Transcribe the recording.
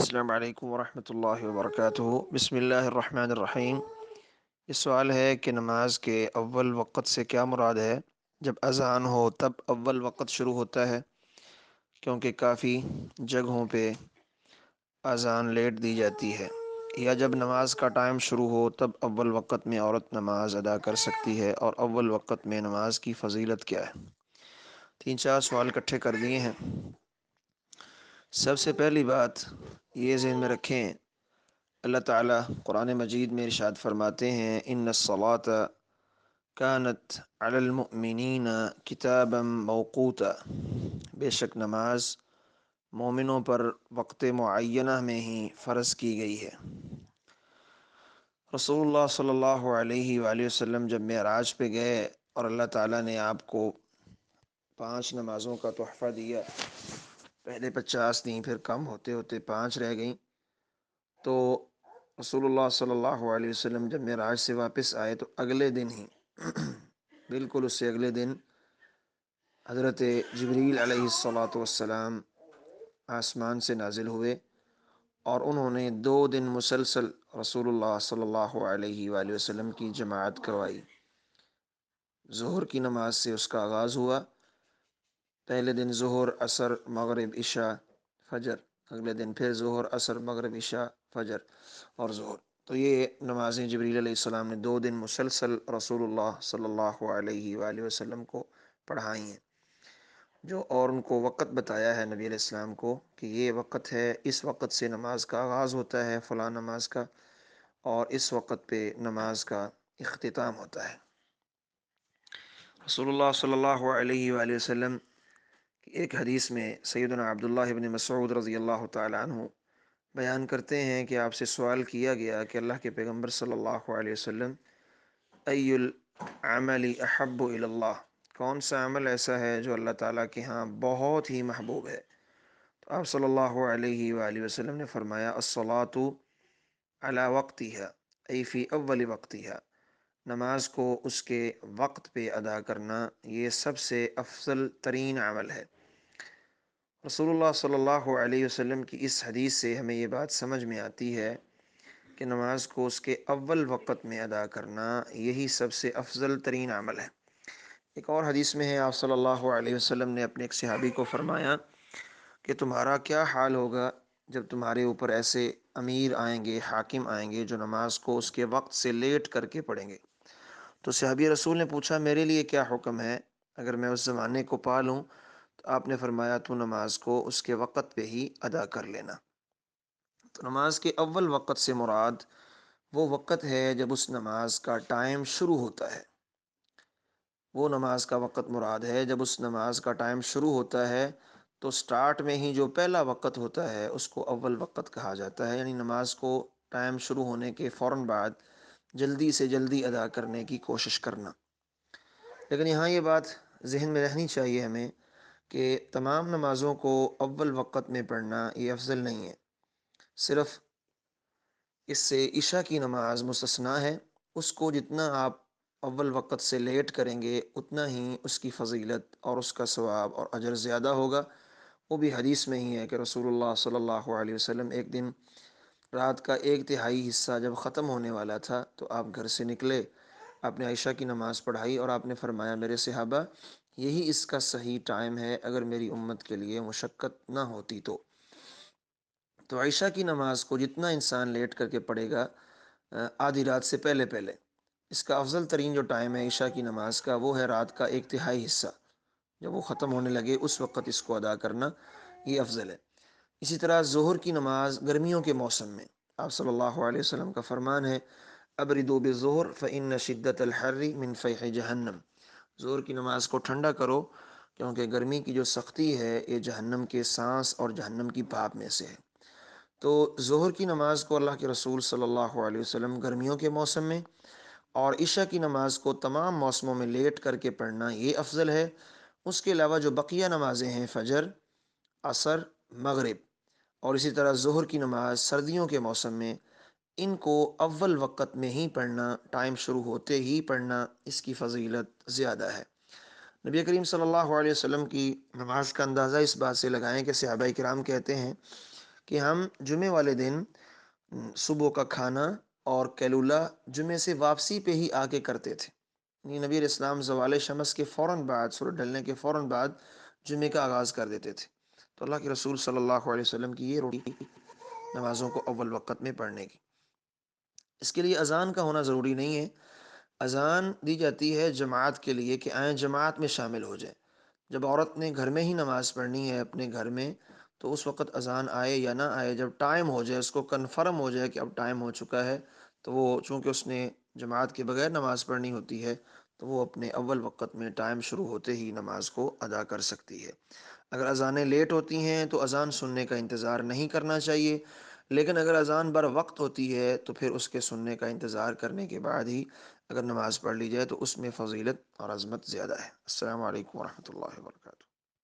السلام علیکم ورحمۃ اللہ وبرکاتہ بسم اللہ الرحمن الرحیم یہ سوال ہے کہ نماز کے اول وقت سے کیا مراد ہے جب اذان ہو تب اول وقت شروع ہوتا ہے کیونکہ کافی جگہوں پہ اذان لیٹ دی جاتی ہے یا جب نماز کا ٹائم شروع ہو تب اول وقت میں عورت نماز ادا کر سکتی ہے اور اول وقت میں نماز کی فضیلت کیا ہے تین چار سوال اکٹھے کر دیے ہیں سب سے پہلی بات یہ ذہن میں رکھیں اللہ تعالیٰ قرآن مجید میں ارشاد فرماتے ہیں ان نسلاۃ کانت المنینہ کتاب موقوط بے شک نماز مومنوں پر وقت معینہ میں ہی فرض کی گئی ہے رسول اللہ صلی اللہ علیہ وآلہ وسلم جب معراج پہ گئے اور اللہ تعالیٰ نے آپ کو پانچ نمازوں کا تحفہ دیا پہلے پچاس تھیں پھر کم ہوتے ہوتے پانچ رہ گئیں تو رسول اللہ صلی اللہ علیہ وسلم جب میں سے واپس آئے تو اگلے دن ہی بالکل اس سے اگلے دن حضرت جبریل علیہ السلاۃ والسلام آسمان سے نازل ہوئے اور انہوں نے دو دن مسلسل رسول اللہ صلی اللہ علیہ وآلہ وسلم کی جماعت کروائی ظہر کی نماز سے اس کا آغاز ہوا پہلے دن ظہر عصر مغرب عشاء فجر اگلے دن پھر ظہر عصر مغرب عشاء فجر اور ظہر تو یہ نمازیں جبریل علیہ السلام نے دو دن مسلسل رسول اللہ صلی اللہ علیہ وآلہ وسلم کو پڑھائی ہیں جو اور ان کو وقت بتایا ہے نبی علیہ السلام کو کہ یہ وقت ہے اس وقت سے نماز کا آغاز ہوتا ہے فلاں نماز کا اور اس وقت پہ نماز کا اختتام ہوتا ہے رسول اللہ صلی اللہ علیہ وآلہ وسلم ایک حدیث میں سیدنا عبداللہ ابن مسعود رضی اللہ تعالیٰ عنہ بیان کرتے ہیں کہ آپ سے سوال کیا گیا کہ اللہ کے پیغمبر صلی اللہ علیہ وسلم العمل احب اللہ کون سا عمل ایسا ہے جو اللہ تعالیٰ کے ہاں بہت ہی محبوب ہے تو آپ صلی اللہ علیہ وآلہ وسلم نے فرمایا وقتی ہے ای فی اول وقتی ہے نماز کو اس کے وقت پہ ادا کرنا یہ سب سے افضل ترین عمل ہے رسول اللہ صلی اللہ علیہ وسلم کی اس حدیث سے ہمیں یہ بات سمجھ میں آتی ہے کہ نماز کو اس کے اول وقت میں ادا کرنا یہی سب سے افضل ترین عمل ہے ایک اور حدیث میں ہے آپ صلی اللہ علیہ وسلم نے اپنے ایک صحابی کو فرمایا کہ تمہارا کیا حال ہوگا جب تمہارے اوپر ایسے امیر آئیں گے حاکم آئیں گے جو نماز کو اس کے وقت سے لیٹ کر کے پڑھیں گے تو صحابی رسول نے پوچھا میرے لیے کیا حکم ہے اگر میں اس زمانے کو پالوں آپ نے فرمایا تو نماز کو اس کے وقت پہ ہی ادا کر لینا تو نماز کے اول وقت سے مراد وہ وقت ہے جب اس نماز کا ٹائم شروع ہوتا ہے وہ نماز کا وقت مراد ہے جب اس نماز کا ٹائم شروع ہوتا ہے تو سٹارٹ میں ہی جو پہلا وقت ہوتا ہے اس کو اول وقت کہا جاتا ہے یعنی نماز کو ٹائم شروع ہونے کے فوراً بعد جلدی سے جلدی ادا کرنے کی کوشش کرنا لیکن یہاں یہ بات ذہن میں رہنی چاہیے ہمیں کہ تمام نمازوں کو اول وقت میں پڑھنا یہ افضل نہیں ہے صرف اس سے عشاء کی نماز مستثنا ہے اس کو جتنا آپ اول وقت سے لیٹ کریں گے اتنا ہی اس کی فضیلت اور اس کا ثواب اور اجر زیادہ ہوگا وہ بھی حدیث میں ہی ہے کہ رسول اللہ صلی اللہ علیہ وسلم ایک دن رات کا ایک تہائی حصہ جب ختم ہونے والا تھا تو آپ گھر سے نکلے آپ نے عائشہ کی نماز پڑھائی اور آپ نے فرمایا میرے صحابہ یہی اس کا صحیح ٹائم ہے اگر میری امت کے لیے مشقت نہ ہوتی تو تو عائشہ کی نماز کو جتنا انسان لیٹ کر کے پڑھے گا آدھی رات سے پہلے پہلے اس کا افضل ترین جو ٹائم ہے عائشہ کی نماز کا وہ ہے رات کا ایک تہائی حصہ جب وہ ختم ہونے لگے اس وقت اس کو ادا کرنا یہ افضل ہے اسی طرح ظہر کی نماز گرمیوں کے موسم میں آپ صلی اللہ علیہ وسلم کا فرمان ہے ابردو بظہر ظہر فعن شدت من فیح جہنم ظہر کی نماز کو ٹھنڈا کرو کیونکہ گرمی کی جو سختی ہے یہ جہنم کے سانس اور جہنم کی بھاپ میں سے ہے تو ظہر کی نماز کو اللہ کے رسول صلی اللہ علیہ وسلم گرمیوں کے موسم میں اور عشاء کی نماز کو تمام موسموں میں لیٹ کر کے پڑھنا یہ افضل ہے اس کے علاوہ جو بقیہ نمازیں ہیں فجر عصر مغرب اور اسی طرح ظہر کی نماز سردیوں کے موسم میں ان کو اول وقت میں ہی پڑھنا ٹائم شروع ہوتے ہی پڑھنا اس کی فضیلت زیادہ ہے نبی کریم صلی اللہ علیہ وسلم کی نماز کا اندازہ اس بات سے لگائیں کہ صحابہ کرام کہتے ہیں کہ ہم جمعہ والے دن صبح کا کھانا اور کیلولہ جمعے سے واپسی پہ ہی آ کے کرتے تھے یعنی نبی علیہ السلام زوال شمس کے فوراً بعد سورج ڈلنے کے فوراً بعد جمعے کا آغاز کر دیتے تھے تو اللہ کے رسول صلی اللہ علیہ وسلم کی یہ روٹی نمازوں کو اول وقت میں پڑھنے کی اس کے لیے اذان کا ہونا ضروری نہیں ہے اذان دی جاتی ہے جماعت کے لیے کہ آئیں جماعت میں شامل ہو جائیں جب عورت نے گھر میں ہی نماز پڑھنی ہے اپنے گھر میں تو اس وقت اذان آئے یا نہ آئے جب ٹائم ہو جائے اس کو کنفرم ہو جائے کہ اب ٹائم ہو چکا ہے تو وہ چونکہ اس نے جماعت کے بغیر نماز پڑھنی ہوتی ہے تو وہ اپنے اول وقت میں ٹائم شروع ہوتے ہی نماز کو ادا کر سکتی ہے اگر اذانیں لیٹ ہوتی ہیں تو اذان سننے کا انتظار نہیں کرنا چاہیے لیکن اگر اذان بر وقت ہوتی ہے تو پھر اس کے سننے کا انتظار کرنے کے بعد ہی اگر نماز پڑھ لی جائے تو اس میں فضیلت اور عظمت زیادہ ہے السلام علیکم ورحمۃ اللہ وبرکاتہ